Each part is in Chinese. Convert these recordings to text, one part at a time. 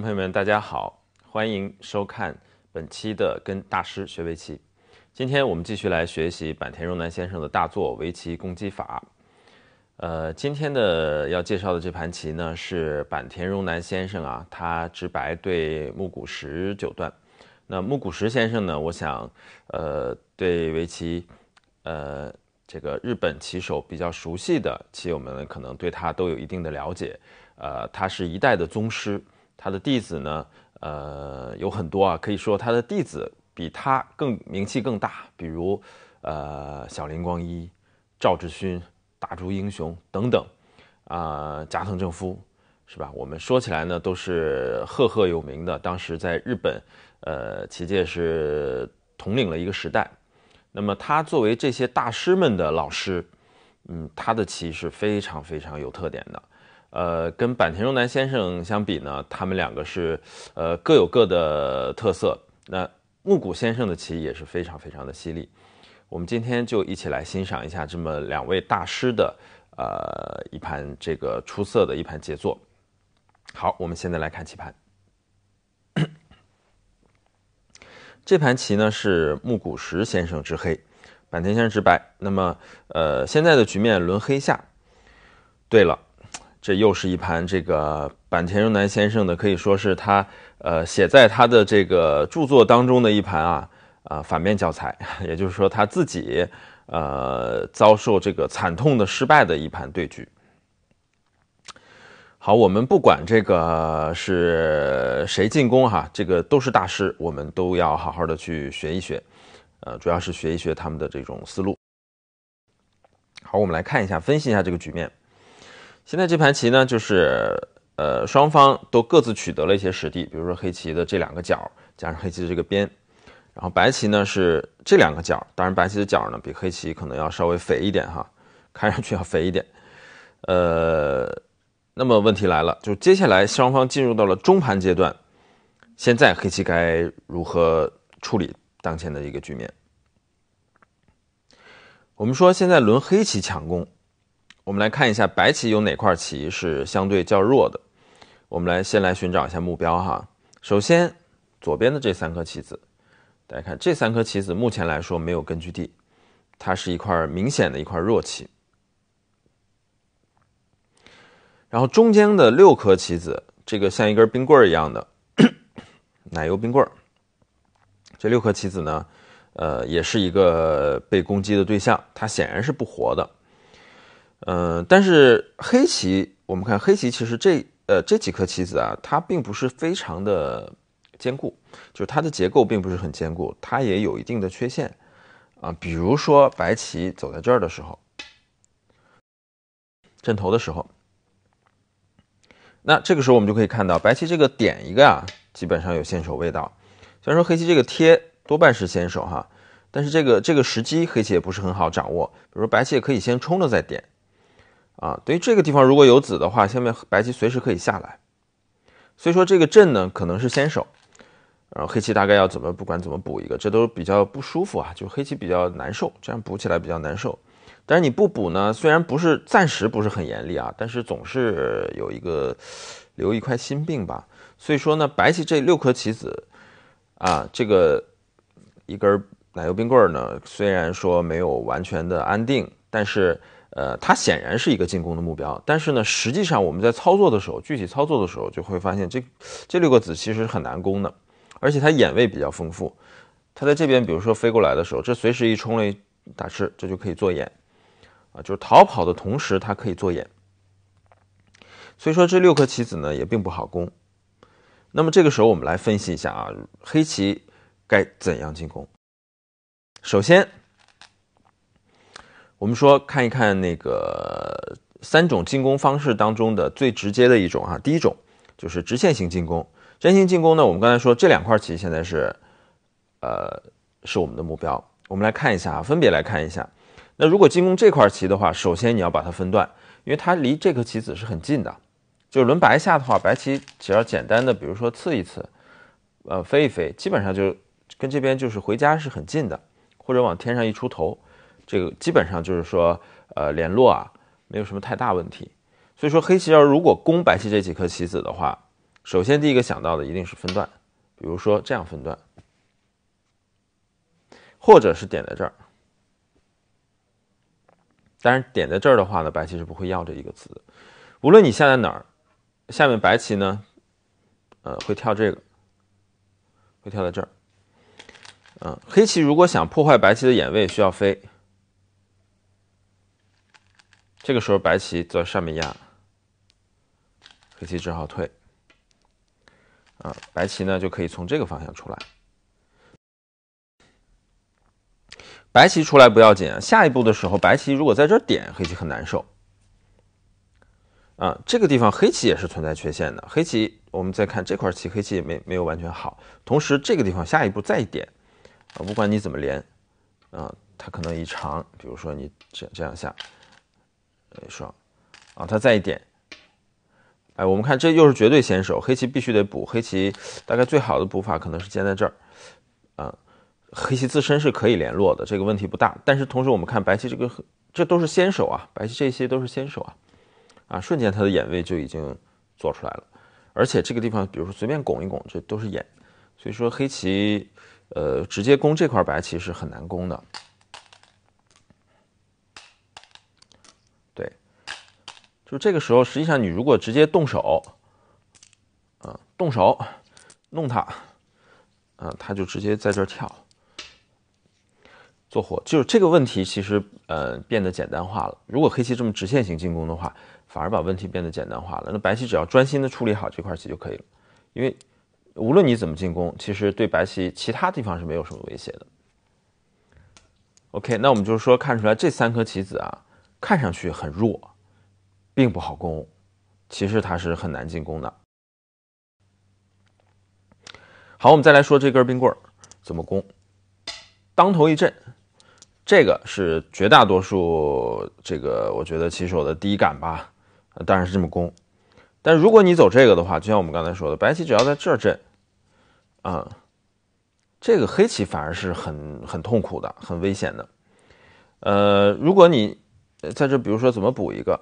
朋友们，大家好，欢迎收看本期的《跟大师学围棋》。今天我们继续来学习坂田荣南先生的大作《围棋攻击法》。呃，今天的要介绍的这盘棋呢，是坂田荣南先生啊，他直白对木谷实九段。那木谷实先生呢，我想，呃，对围棋，呃，这个日本棋手比较熟悉的棋友们可能对他都有一定的了解。呃，他是一代的宗师。他的弟子呢，呃，有很多啊，可以说他的弟子比他更名气更大，比如，呃，小林光一、赵志勋、大竹英雄等等，啊，加藤正夫，是吧？我们说起来呢，都是赫赫有名的，当时在日本，呃，棋界是统领了一个时代。那么他作为这些大师们的老师，嗯，他的棋是非常非常有特点的。呃，跟坂田荣男先生相比呢，他们两个是呃各有各的特色。那木谷先生的棋也是非常非常的犀利。我们今天就一起来欣赏一下这么两位大师的呃一盘这个出色的一盘杰作。好，我们现在来看棋盘。这盘棋呢是木谷实先生之黑，坂田先生之白。那么呃，现在的局面轮黑下。对了。这又是一盘这个坂田荣男先生的，可以说是他呃写在他的这个著作当中的一盘啊啊反面教材，也就是说他自己呃遭受这个惨痛的失败的一盘对局。好，我们不管这个是谁进攻哈，这个都是大师，我们都要好好的去学一学，呃，主要是学一学他们的这种思路。好，我们来看一下，分析一下这个局面。现在这盘棋呢，就是呃双方都各自取得了一些实地，比如说黑棋的这两个角加上黑棋的这个边，然后白棋呢是这两个角，当然白棋的角呢比黑棋可能要稍微肥一点哈，看上去要肥一点。呃，那么问题来了，就接下来双方进入到了中盘阶段，现在黑棋该如何处理当前的一个局面？我们说现在轮黑棋抢攻。我们来看一下白棋有哪块棋是相对较弱的。我们来先来寻找一下目标哈。首先，左边的这三颗棋子，大家看这三颗棋子目前来说没有根据地，它是一块明显的一块弱棋。然后中间的六颗棋子，这个像一根冰棍儿一样的 奶油冰棍儿，这六颗棋子呢，呃，也是一个被攻击的对象，它显然是不活的。嗯，但是黑棋，我们看黑棋，其实这呃这几颗棋子啊，它并不是非常的坚固，就是它的结构并不是很坚固，它也有一定的缺陷啊。比如说白棋走在这儿的时候，阵头的时候，那这个时候我们就可以看到，白棋这个点一个啊，基本上有先手味道。虽然说黑棋这个贴多半是先手哈，但是这个这个时机黑棋也不是很好掌握。比如说白棋也可以先冲了再点。啊，对于这个地方如果有子的话，下面白棋随时可以下来，所以说这个阵呢可能是先手，然后黑棋大概要怎么不管怎么补一个，这都比较不舒服啊，就黑棋比较难受，这样补起来比较难受。但是你不补呢，虽然不是暂时不是很严厉啊，但是总是有一个留一块心病吧。所以说呢，白棋这六颗棋子啊，这个一根奶油冰棍儿呢，虽然说没有完全的安定，但是。呃，它显然是一个进攻的目标，但是呢，实际上我们在操作的时候，具体操作的时候就会发现，这这六个子其实很难攻的，而且它眼位比较丰富，它在这边，比如说飞过来的时候，这随时一冲了一打吃，这就可以做眼，啊，就是逃跑的同时它可以做眼，所以说这六颗棋子呢也并不好攻。那么这个时候我们来分析一下啊，黑棋该怎样进攻？首先。我们说看一看那个三种进攻方式当中的最直接的一种啊，第一种就是直线型进攻。直线型进攻呢，我们刚才说这两块棋现在是，呃，是我们的目标。我们来看一下啊，分别来看一下。那如果进攻这块棋的话，首先你要把它分断，因为它离这颗棋子是很近的。就是轮白下的话，白棋只要简单的，比如说刺一刺，呃，飞一飞，基本上就跟这边就是回家是很近的，或者往天上一出头。这个基本上就是说，呃，联络啊，没有什么太大问题。所以说黑棋要如果攻白棋这几颗棋子的话，首先第一个想到的一定是分段，比如说这样分段，或者是点在这儿。但是点在这儿的话呢，白棋是不会要这一个子的。无论你下在哪儿，下面白棋呢，呃，会跳这个，会跳到这儿。嗯，黑棋如果想破坏白棋的眼位，需要飞。这个时候，白棋在上面压，黑棋只好退。啊，白棋呢就可以从这个方向出来。白棋出来不要紧啊，下一步的时候，白棋如果在这点，黑棋很难受。啊，这个地方黑棋也是存在缺陷的。黑棋，我们再看这块棋，黑棋也没没有完全好。同时，这个地方下一步再一点，啊，不管你怎么连，啊，它可能一长，比如说你这这样下。一双，啊，他再一点，哎，我们看这又是绝对先手，黑棋必须得补，黑棋大概最好的补法可能是尖在这儿，啊，黑棋自身是可以联络的，这个问题不大。但是同时我们看白棋这个，这都是先手啊，白棋这些都是先手啊，啊，瞬间他的眼位就已经做出来了，而且这个地方比如说随便拱一拱，这都是眼，所以说黑棋呃直接攻这块白棋是很难攻的。就这个时候，实际上你如果直接动手，啊，动手弄它，啊，它就直接在这儿跳，做活。就是这个问题，其实呃变得简单化了。如果黑棋这么直线型进攻的话，反而把问题变得简单化了。那白棋只要专心的处理好这块棋就可以了，因为无论你怎么进攻，其实对白棋其他地方是没有什么威胁的。OK，那我们就是说看出来这三颗棋子啊，看上去很弱。并不好攻，其实它是很难进攻的。好，我们再来说这根冰棍儿怎么攻，当头一震，这个是绝大多数这个，我觉得棋手的第一感吧，当然是这么攻。但如果你走这个的话，就像我们刚才说的，白棋只要在这儿镇，啊，这个黑棋反而是很很痛苦的，很危险的。呃，如果你在这，比如说怎么补一个？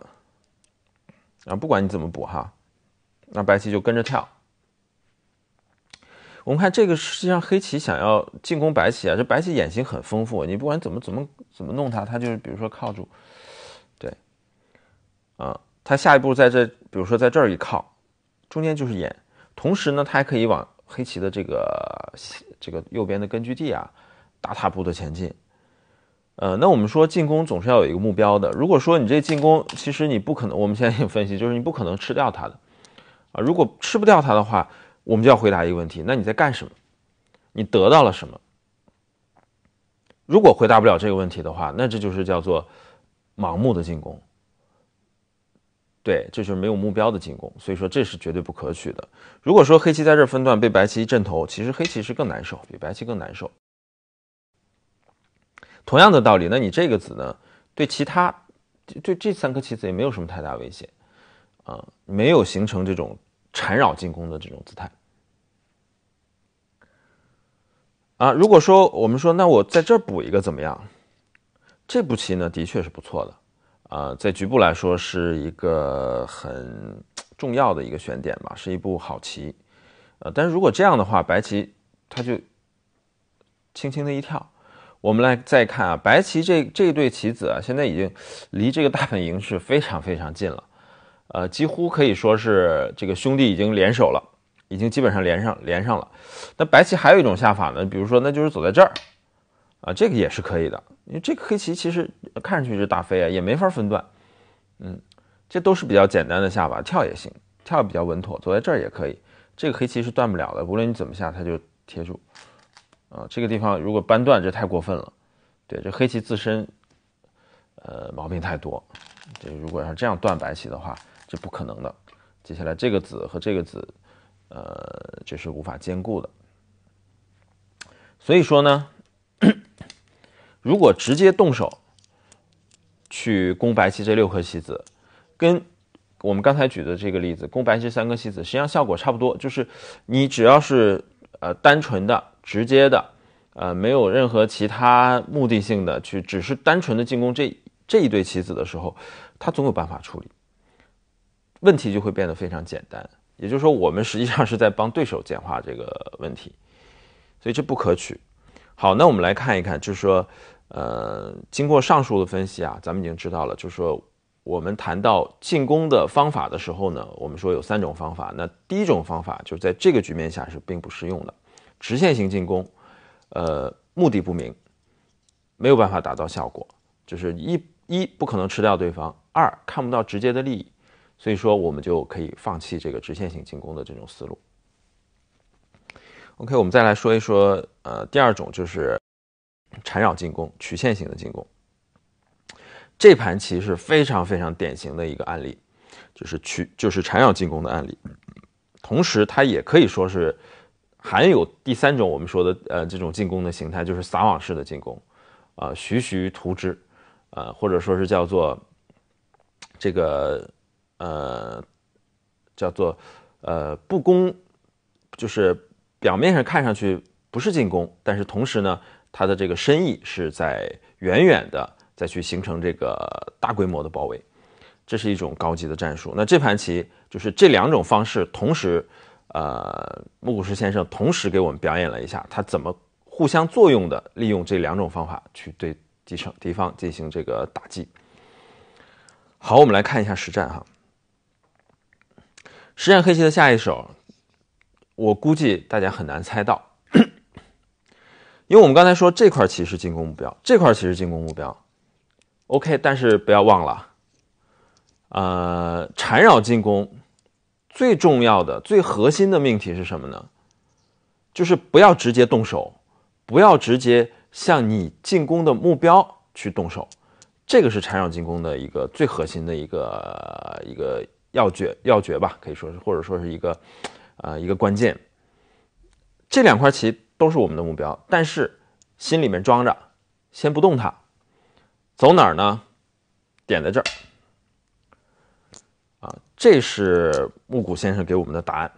然后不管你怎么补哈，那白棋就跟着跳。我们看这个，实际上黑棋想要进攻白棋啊，这白棋眼型很丰富，你不管怎么怎么怎么弄它，它就是比如说靠住，对，啊，它下一步在这，比如说在这儿一靠，中间就是眼，同时呢，它还可以往黑棋的这个这个右边的根据地啊大踏步的前进。呃，那我们说进攻总是要有一个目标的。如果说你这进攻，其实你不可能，我们现在也分析，就是你不可能吃掉它的啊。如果吃不掉它的话，我们就要回答一个问题：那你在干什么？你得到了什么？如果回答不了这个问题的话，那这就是叫做盲目的进攻。对，这就是没有目标的进攻。所以说这是绝对不可取的。如果说黑棋在这儿分段被白棋一镇头，其实黑棋是更难受，比白棋更难受。同样的道理，那你这个子呢？对其他，对这三颗棋子也没有什么太大威胁啊，没有形成这种缠绕进攻的这种姿态。啊，如果说我们说，那我在这儿补一个怎么样？这步棋呢，的确是不错的啊，在局部来说是一个很重要的一个选点吧，是一步好棋。呃，但是如果这样的话，白棋他就轻轻的一跳。我们来再看啊，白棋这这对棋子啊，现在已经离这个大本营是非常非常近了，呃，几乎可以说是这个兄弟已经联手了，已经基本上连上连上了。那白棋还有一种下法呢，比如说那就是走在这儿啊，这个也是可以的，因为这个黑棋其实看上去是大飞啊，也没法分段，嗯，这都是比较简单的下法，跳也行，跳比较稳妥，走在这儿也可以。这个黑棋是断不了的，无论你怎么下，它就贴住。啊，这个地方如果扳断，这太过分了。对，这黑棋自身，呃，毛病太多。这如果要这样断白棋的话，这不可能的。接下来这个子和这个子，呃，这是无法兼顾的。所以说呢，如果直接动手去攻白棋这六颗棋子，跟我们刚才举的这个例子攻白棋三颗棋子，实际上效果差不多。就是你只要是呃单纯的。直接的，呃，没有任何其他目的性的去，只是单纯的进攻这这一对棋子的时候，他总有办法处理，问题就会变得非常简单。也就是说，我们实际上是在帮对手简化这个问题，所以这不可取。好，那我们来看一看，就是说，呃，经过上述的分析啊，咱们已经知道了，就是说，我们谈到进攻的方法的时候呢，我们说有三种方法。那第一种方法就是在这个局面下是并不适用的。直线型进攻，呃，目的不明，没有办法达到效果，就是一一不可能吃掉对方，二看不到直接的利益，所以说我们就可以放弃这个直线型进攻的这种思路。OK，我们再来说一说，呃，第二种就是缠绕进攻、曲线型的进攻。这盘棋是非常非常典型的一个案例，就是曲就是缠绕进攻的案例，同时它也可以说是。还有第三种我们说的呃这种进攻的形态，就是撒网式的进攻，啊，徐徐图之，呃，或者说是叫做这个呃叫做呃不攻，就是表面上看上去不是进攻，但是同时呢，它的这个深意是在远远的再去形成这个大规模的包围，这是一种高级的战术。那这盘棋就是这两种方式同时。呃，木谷实先生同时给我们表演了一下，他怎么互相作用的，利用这两种方法去对敌手敌方进行这个打击。好，我们来看一下实战哈。实战黑棋的下一手，我估计大家很难猜到，因为我们刚才说这块棋是进攻目标，这块棋是进攻目标。OK，但是不要忘了，呃，缠绕进攻。最重要的、最核心的命题是什么呢？就是不要直接动手，不要直接向你进攻的目标去动手。这个是缠绕进攻的一个最核心的一个一个要诀要诀吧，可以说是或者说是一个，呃，一个关键。这两块棋都是我们的目标，但是心里面装着，先不动它，走哪儿呢？点在这儿。这是木谷先生给我们的答案，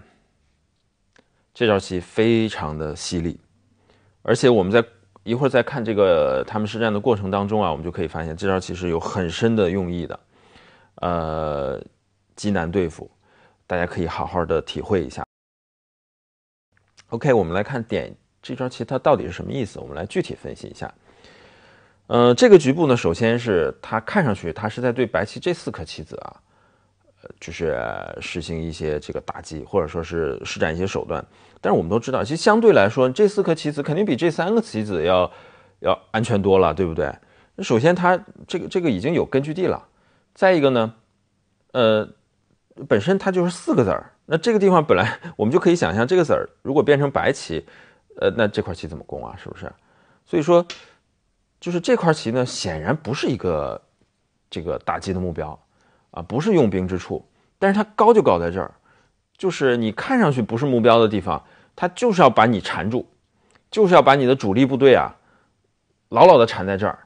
这招棋非常的犀利，而且我们在一会儿在看这个他们实战的过程当中啊，我们就可以发现这招棋是有很深的用意的，呃，极难对付，大家可以好好的体会一下。OK，我们来看点这招棋它到底是什么意思，我们来具体分析一下。呃，这个局部呢，首先是他看上去他是在对白棋这四颗棋子啊。就是实行一些这个打击，或者说是施展一些手段。但是我们都知道，其实相对来说，这四颗棋子肯定比这三个棋子要要安全多了，对不对？那首先，它这个这个已经有根据地了。再一个呢，呃，本身它就是四个子儿。那这个地方本来我们就可以想象，这个子儿如果变成白棋，呃，那这块棋怎么攻啊？是不是？所以说，就是这块棋呢，显然不是一个这个打击的目标。啊，不是用兵之处，但是它高就高在这儿，就是你看上去不是目标的地方，它就是要把你缠住，就是要把你的主力部队啊，牢牢的缠在这儿，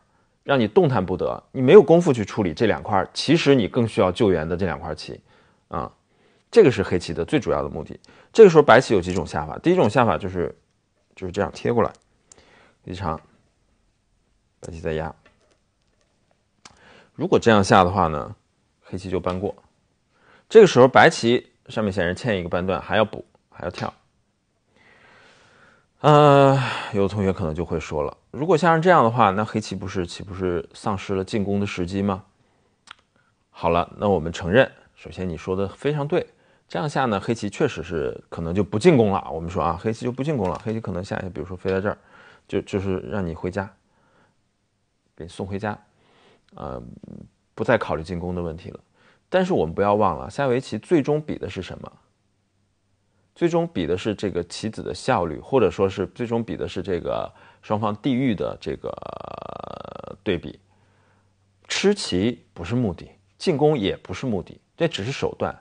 让你动弹不得，你没有功夫去处理这两块，其实你更需要救援的这两块棋，啊，这个是黑棋的最主要的目的。这个时候白棋有几种下法，第一种下法就是就是这样贴过来，一长，白棋再压。如果这样下的话呢？黑棋就扳过，这个时候白棋上面显然欠一个扳段，还要补，还要跳。呃，有的同学可能就会说了，如果像是这样的话，那黑棋不是岂不是丧失了进攻的时机吗？好了，那我们承认，首先你说的非常对，这样下呢，黑棋确实是可能就不进攻了。我们说啊，黑棋就不进攻了，黑棋可能下一下，比如说飞在这儿，就就是让你回家，给送回家，啊。不再考虑进攻的问题了，但是我们不要忘了，下围棋最终比的是什么？最终比的是这个棋子的效率，或者说是最终比的是这个双方地域的这个对比。吃棋不是目的，进攻也不是目的，这只是手段。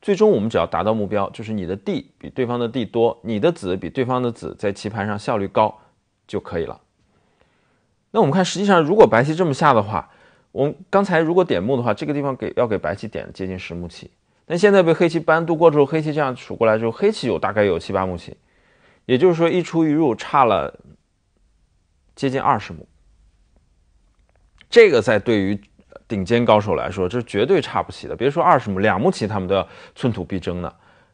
最终我们只要达到目标，就是你的地比对方的地多，你的子比对方的子在棋盘上效率高就可以了。那我们看，实际上如果白棋这么下的话。我们刚才如果点目的话，这个地方给要给白棋点接近十目棋。但现在被黑棋扳渡过之后，黑棋这样数过来，之后，黑棋有大概有七八目棋，也就是说一出一入差了接近二十目。这个在对于顶尖高手来说，这绝对差不起的。别说二十目，两目棋他们都要寸土必争呢。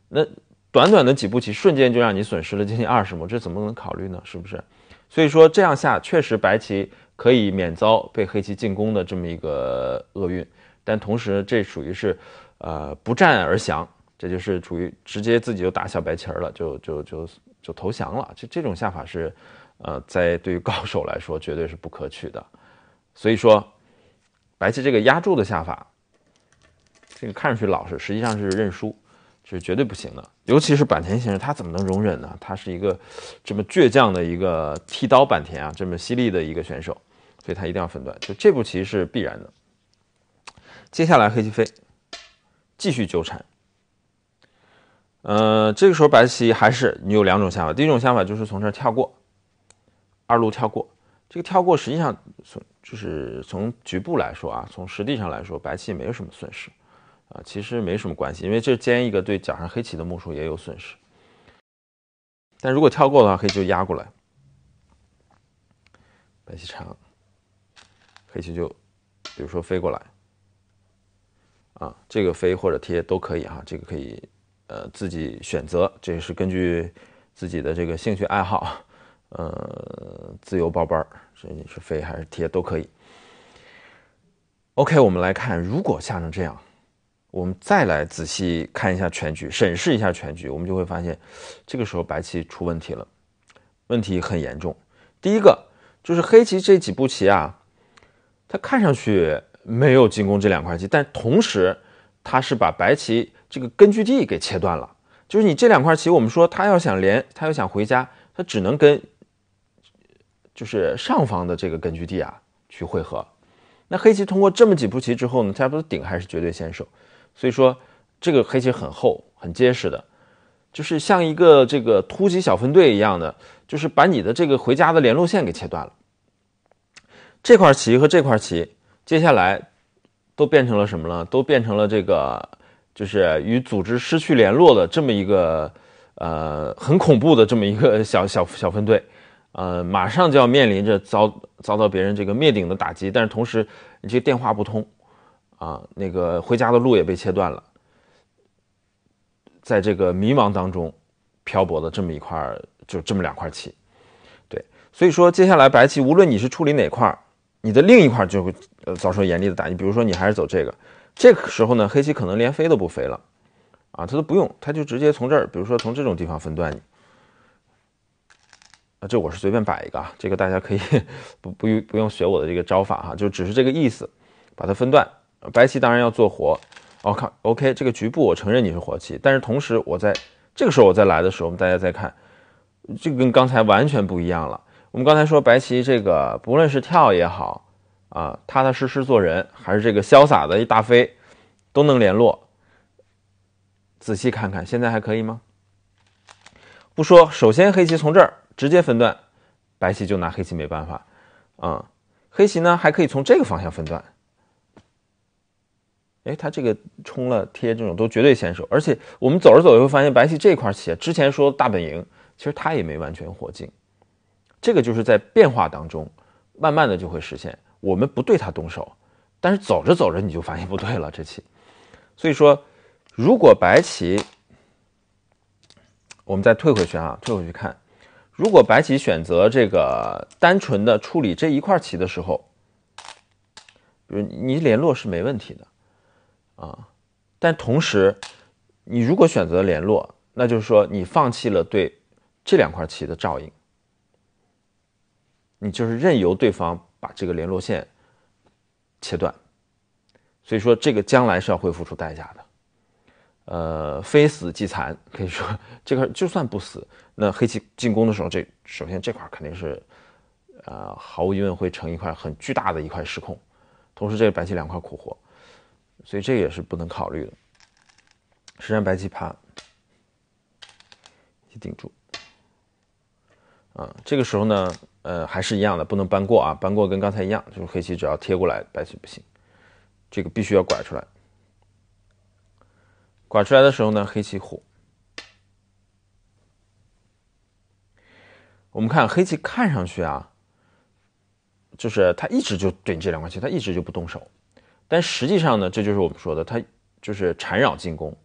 那短短的几步棋，瞬间就让你损失了接近二十目，这怎么能考虑呢？是不是？所以说这样下，确实白棋可以免遭被黑棋进攻的这么一个厄运，但同时这属于是，呃，不战而降，这就是属于直接自己就打小白棋儿了，就就就就投降了。这这种下法是，呃，在对于高手来说绝对是不可取的。所以说，白棋这个压住的下法，这个看上去老实，实际上是认输。是绝对不行的，尤其是坂田先生，他怎么能容忍呢？他是一个这么倔强的一个剃刀坂田啊，这么犀利的一个选手，所以他一定要分段。就这步棋是必然的。接下来黑棋飞，继续纠缠。呃，这个时候白棋还是你有两种想法，第一种想法就是从这儿跳过，二路跳过，这个跳过实际上从就是从局部来说啊，从实地上来说，白棋没有什么损失。啊，其实没什么关系，因为这兼一个对脚上黑棋的目数也有损失。但如果跳过的话，黑棋就压过来，白棋长，黑棋就比如说飞过来，啊，这个飞或者贴都可以哈，这个可以呃自己选择，这是根据自己的这个兴趣爱好，呃，自由报班儿，所以是飞还是贴都可以。OK，我们来看，如果下成这样。我们再来仔细看一下全局，审视一下全局，我们就会发现，这个时候白棋出问题了，问题很严重。第一个就是黑棋这几步棋啊，它看上去没有进攻这两块棋，但同时它是把白棋这个根据地给切断了。就是你这两块棋，我们说他要想连，他要想回家，他只能跟就是上方的这个根据地啊去汇合。那黑棋通过这么几步棋之后呢，差不多顶还是绝对先手。所以说，这个黑棋很厚很结实的，就是像一个这个突击小分队一样的，就是把你的这个回家的联络线给切断了。这块棋和这块棋，接下来都变成了什么呢？都变成了这个，就是与组织失去联络的这么一个，呃，很恐怖的这么一个小小小分队，呃，马上就要面临着遭遭到别人这个灭顶的打击，但是同时你这电话不通。啊，那个回家的路也被切断了，在这个迷茫当中漂泊的这么一块儿，就这么两块棋。对，所以说接下来白棋无论你是处理哪块，你的另一块就会呃遭受严厉的打击。比如说你还是走这个，这个时候呢，黑棋可能连飞都不飞了啊，他都不用，他就直接从这儿，比如说从这种地方分段你啊。这我是随便摆一个啊，这个大家可以 不不不用学我的这个招法哈，就只是这个意思，把它分段。白棋当然要做活，我看 OK，这个局部我承认你是活棋，但是同时我在这个时候我再来的时候，我们大家再看，这跟刚才完全不一样了。我们刚才说白棋这个不论是跳也好啊，踏踏实实做人，还是这个潇洒的一大飞，都能联络。仔细看看，现在还可以吗？不说，首先黑棋从这儿直接分段，白棋就拿黑棋没办法，嗯，黑棋呢还可以从这个方向分段。哎，他这个冲了贴这种都绝对先手，而且我们走着走着会发现白棋这块棋，之前说大本营，其实他也没完全活进，这个就是在变化当中，慢慢的就会实现。我们不对他动手，但是走着走着你就发现不对了这棋。所以说，如果白棋，我们再退回去啊，退回去看，如果白棋选择这个单纯的处理这一块棋的时候，你联络是没问题的。啊，但同时，你如果选择联络，那就是说你放弃了对这两块棋的照应，你就是任由对方把这个联络线切断，所以说这个将来是要会付出代价的，呃，非死即残，可以说这块就算不死，那黑棋进攻的时候，这首先这块肯定是，呃，毫无疑问会成一块很巨大的一块失控，同时这个白棋两块苦活。所以这也是不能考虑的。实战白棋爬，去顶住。啊，这个时候呢，呃，还是一样的，不能搬过啊，搬过跟刚才一样，就是黑棋只要贴过来，白棋不行。这个必须要拐出来。拐出来的时候呢，黑棋虎。我们看黑棋看上去啊，就是他一直就对这两块棋，他一直就不动手。但实际上呢，这就是我们说的，他就是缠绕进攻，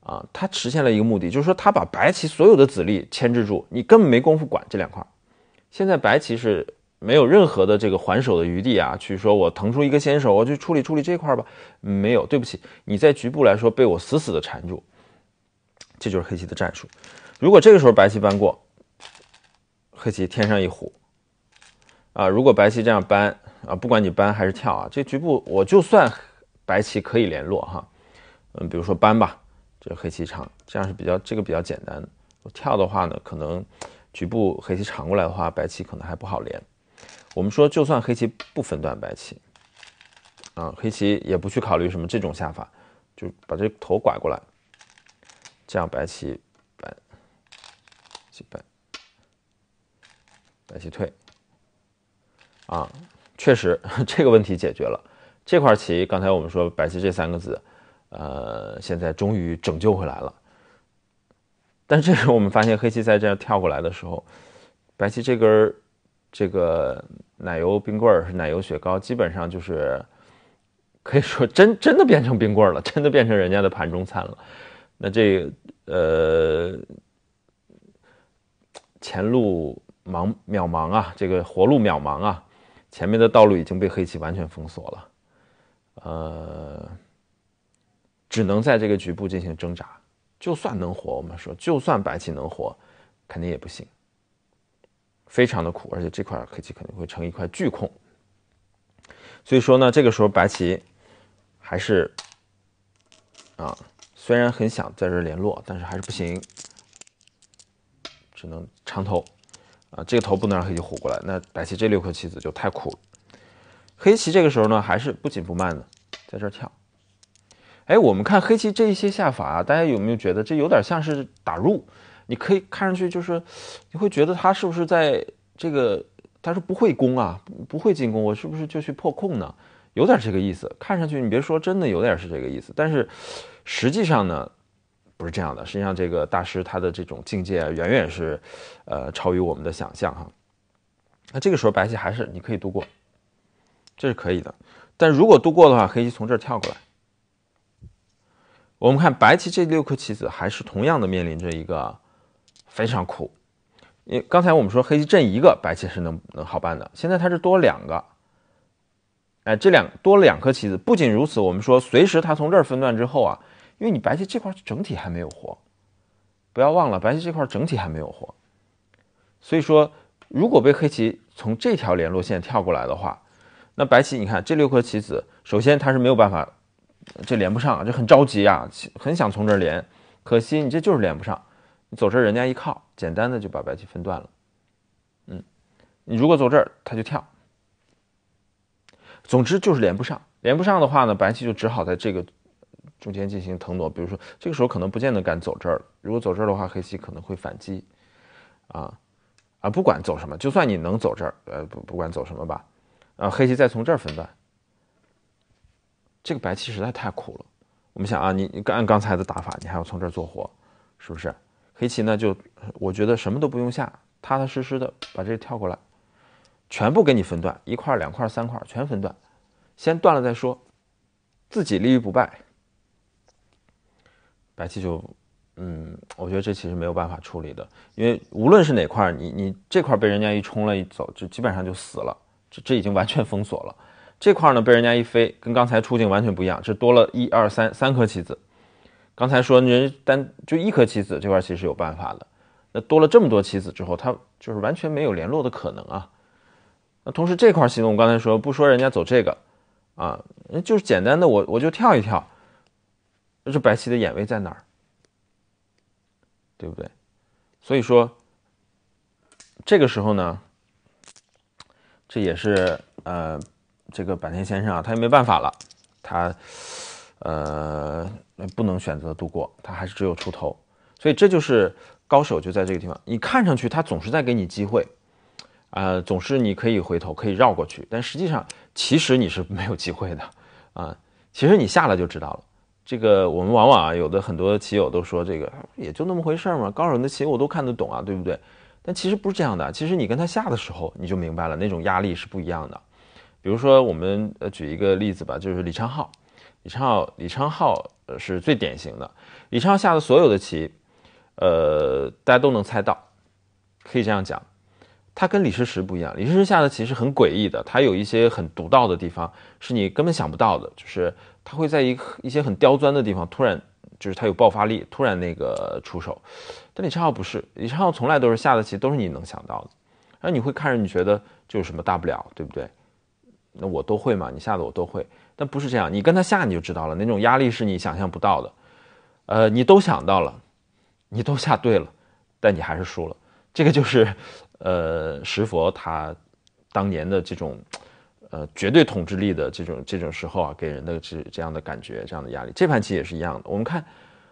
啊，他实现了一个目的，就是说他把白棋所有的子力牵制住，你根本没工夫管这两块。现在白棋是没有任何的这个还手的余地啊，去说我腾出一个先手，我去处理处理这块吧，没有，对不起，你在局部来说被我死死的缠住，这就是黑棋的战术。如果这个时候白棋搬过，黑棋添上一虎，啊，如果白棋这样搬。啊，不管你搬还是跳啊，这局部我就算白棋可以联络哈，嗯，比如说搬吧，这黑棋长，这样是比较这个比较简单的。我跳的话呢，可能局部黑棋长过来的话，白棋可能还不好连。我们说，就算黑棋不分段白棋，啊，黑棋也不去考虑什么这种下法，就把这头拐过来，这样白棋搬，棋白，白棋退，啊。确实，这个问题解决了，这块棋刚才我们说白棋这三个子，呃，现在终于拯救回来了。但这时候我们发现黑棋在这样跳过来的时候，白棋这根儿这个奶油冰棍儿、奶油雪糕，基本上就是可以说真真的变成冰棍儿了，真的变成人家的盘中餐了。那这呃，前路茫渺茫啊，这个活路渺茫啊。前面的道路已经被黑棋完全封锁了，呃，只能在这个局部进行挣扎。就算能活，我们说，就算白棋能活，肯定也不行，非常的苦。而且这块黑棋肯定会成一块巨空。所以说呢，这个时候白棋还是啊，虽然很想在这联络，但是还是不行，只能长投。啊，这个头不能让黑棋虎过来，那白棋这六颗棋子就太苦了。黑棋这个时候呢，还是不紧不慢的在这跳。哎，我们看黑棋这一些下法，大家有没有觉得这有点像是打入？你可以看上去就是，你会觉得他是不是在这个，他是不会攻啊，不会进攻，我是不是就去破空呢？有点这个意思，看上去你别说，真的有点是这个意思。但是实际上呢？不是这样的，实际上这个大师他的这种境界远远是，呃，超于我们的想象哈。那这个时候白棋还是你可以度过，这是可以的。但如果度过的话，黑棋从这儿跳过来，我们看白棋这六颗棋子还是同样的面临着一个非常苦。因为刚才我们说黑棋阵一个白棋是能能好办的，现在它是多两个，哎，这两多了两颗棋子。不仅如此，我们说随时它从这儿分段之后啊。因为你白棋这块整体还没有活，不要忘了白棋这块整体还没有活，所以说如果被黑棋从这条联络线跳过来的话，那白棋你看这六颗棋子，首先它是没有办法这连不上，就很着急啊，很想从这儿连，可惜你这就是连不上，你走这儿人家一靠，简单的就把白棋分断了，嗯，你如果走这儿他就跳，总之就是连不上，连不上的话呢，白棋就只好在这个。中间进行腾挪，比如说这个时候可能不见得敢走这儿了。如果走这儿的话，黑棋可能会反击，啊啊，不管走什么，就算你能走这儿，呃，不不管走什么吧，啊，黑棋再从这儿分段，这个白棋实在太苦了。我们想啊，你你按刚才的打法，你还要从这儿做活，是不是？黑棋呢，就我觉得什么都不用下，踏踏实实的把这个跳过来，全部给你分段，一块、两块、三块全分段，先断了再说，自己立于不败。白棋就，嗯，我觉得这其实没有办法处理的，因为无论是哪块，你你这块被人家一冲了一走，就基本上就死了，这这已经完全封锁了。这块呢被人家一飞，跟刚才出镜完全不一样，这多了一二三三颗棋子。刚才说人单就一颗棋子这块棋是有办法的，那多了这么多棋子之后，他就是完全没有联络的可能啊。那同时这块棋呢，我刚才说不说人家走这个啊，就是简单的我我就跳一跳。这是白棋的眼位在哪儿，对不对？所以说，这个时候呢，这也是呃，这个坂田先生啊，他也没办法了，他呃不能选择度过，他还是只有出头。所以这就是高手就在这个地方。你看上去他总是在给你机会，啊，总是你可以回头可以绕过去，但实际上其实你是没有机会的啊。其实你下了就知道了。这个我们往往啊，有的很多棋友都说这个也就那么回事儿嘛，高手的棋我都看得懂啊，对不对？但其实不是这样的。其实你跟他下的时候，你就明白了那种压力是不一样的。比如说，我们呃举一个例子吧，就是李昌镐。李昌镐，李昌镐是最典型的。李昌镐下的所有的棋，呃，大家都能猜到。可以这样讲，他跟李世石不一样。李世石下的棋是很诡异的，他有一些很独到的地方，是你根本想不到的，就是。他会在一一些很刁钻的地方突然，就是他有爆发力，突然那个出手。但李昌镐不是，李昌镐从来都是下的棋都是你能想到的。然后你会看着，你觉得这有什么大不了，对不对？那我都会嘛，你下的我都会。但不是这样，你跟他下你就知道了，那种压力是你想象不到的。呃，你都想到了，你都下对了，但你还是输了。这个就是，呃，石佛他当年的这种。呃，绝对统治力的这种这种时候啊，给人的这这样的感觉，这样的压力，这盘棋也是一样的。我们看，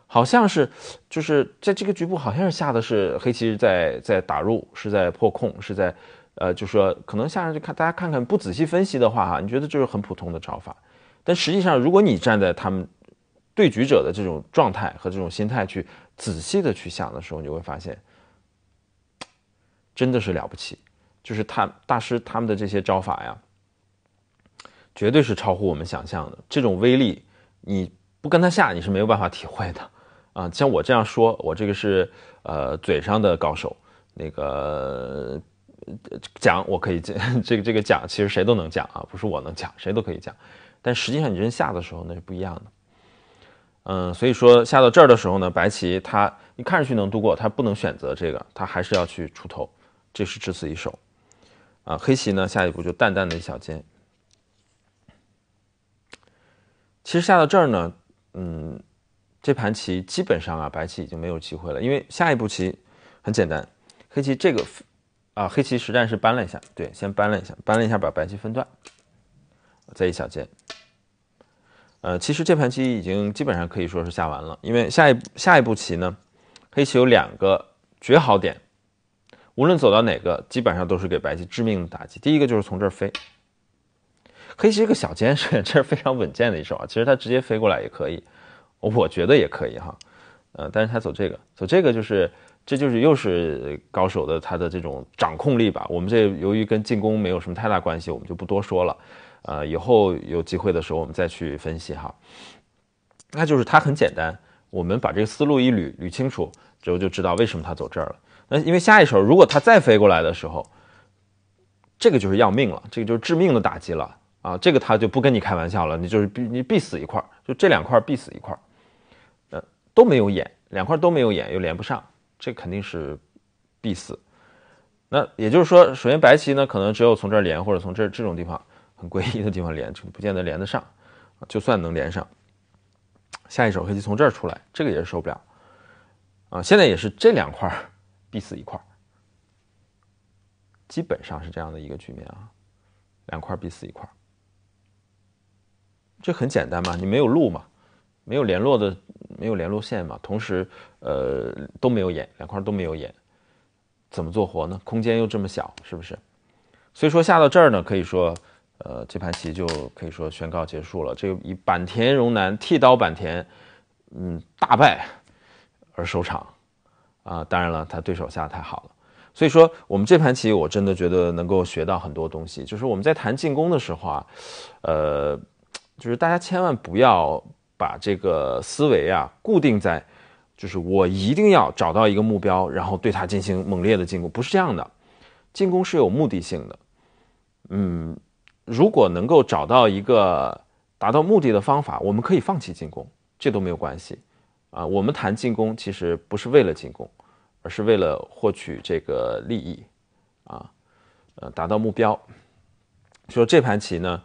好像是，就是在这个局部，好像是下的是黑棋，在在打入，是在破控，是在，呃，就说，可能下上去看，大家看看不仔细分析的话，哈，你觉得就是很普通的招法，但实际上，如果你站在他们对局者的这种状态和这种心态去仔细的去想的时候，你会发现，真的是了不起，就是他大师他们的这些招法呀。绝对是超乎我们想象的这种威力，你不跟他下你是没有办法体会的，啊，像我这样说，我这个是呃嘴上的高手，那个讲我可以这 这个这个讲其实谁都能讲啊，不是我能讲，谁都可以讲，但实际上你真下的时候那是不一样的，嗯，所以说下到这儿的时候呢，白棋它一看上去能度过，它不能选择这个，它还是要去出头，这是只此一手啊，黑棋呢下一步就淡淡的一小尖。其实下到这儿呢，嗯，这盘棋基本上啊，白棋已经没有机会了，因为下一步棋很简单，黑棋这个啊，黑棋实战是搬了一下，对，先搬了一下，搬了一下把白棋分断，在一小节。呃，其实这盘棋已经基本上可以说是下完了，因为下一下一步棋呢，黑棋有两个绝好点，无论走到哪个，基本上都是给白棋致命的打击。第一个就是从这儿飞。黑棋一个小尖顺，这是非常稳健的一手啊。其实他直接飞过来也可以，我觉得也可以哈。呃，但是他走这个，走这个就是这就是又是高手的他的这种掌控力吧。我们这由于跟进攻没有什么太大关系，我们就不多说了。呃，以后有机会的时候我们再去分析哈。那就是它很简单，我们把这个思路一捋捋清楚之后就知道为什么他走这儿了。那因为下一手如果他再飞过来的时候，这个就是要命了，这个就是致命的打击了。啊，这个他就不跟你开玩笑了，你就是必你必死一块，就这两块必死一块，呃，都没有眼，两块都没有眼又连不上，这肯定是必死。那也就是说，首先白棋呢，可能只有从这儿连或者从这这种地方很诡异的地方连，就不见得连得上。就算能连上，下一手黑棋从这儿出来，这个也是受不了。啊，现在也是这两块 必死一块，基本上是这样的一个局面啊，两块必死一块。这很简单嘛，你没有路嘛，没有联络的，没有联络线嘛。同时，呃，都没有眼，两块都没有眼，怎么做活呢？空间又这么小，是不是？所以说下到这儿呢，可以说，呃，这盘棋就可以说宣告结束了。这个以坂田荣南剃刀坂田，嗯，大败而收场，啊，当然了，他对手下太好了。所以说，我们这盘棋，我真的觉得能够学到很多东西。就是我们在谈进攻的时候啊，呃。就是大家千万不要把这个思维啊固定在，就是我一定要找到一个目标，然后对它进行猛烈的进攻，不是这样的。进攻是有目的性的，嗯，如果能够找到一个达到目的的方法，我们可以放弃进攻，这都没有关系啊。我们谈进攻其实不是为了进攻，而是为了获取这个利益，啊，呃，达到目标。说这盘棋呢。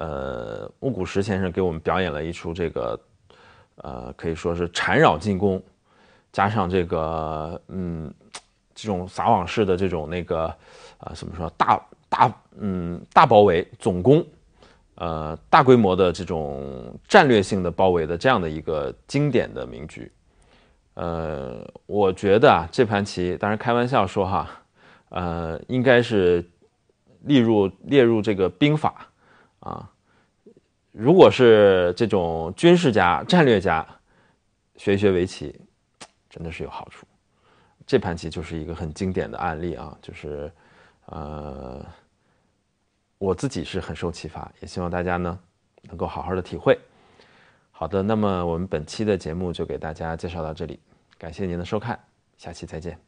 呃，木谷实先生给我们表演了一出这个，呃，可以说是缠绕进攻，加上这个，嗯，这种撒网式的这种那个，啊，怎么说，大大，嗯，大包围总攻，呃，大规模的这种战略性的包围的这样的一个经典的名局，呃，我觉得啊，这盘棋，当然开玩笑说哈，呃，应该是列入列入这个兵法。啊，如果是这种军事家、战略家，学一学围棋，真的是有好处。这盘棋就是一个很经典的案例啊，就是呃，我自己是很受启发，也希望大家呢能够好好的体会。好的，那么我们本期的节目就给大家介绍到这里，感谢您的收看，下期再见。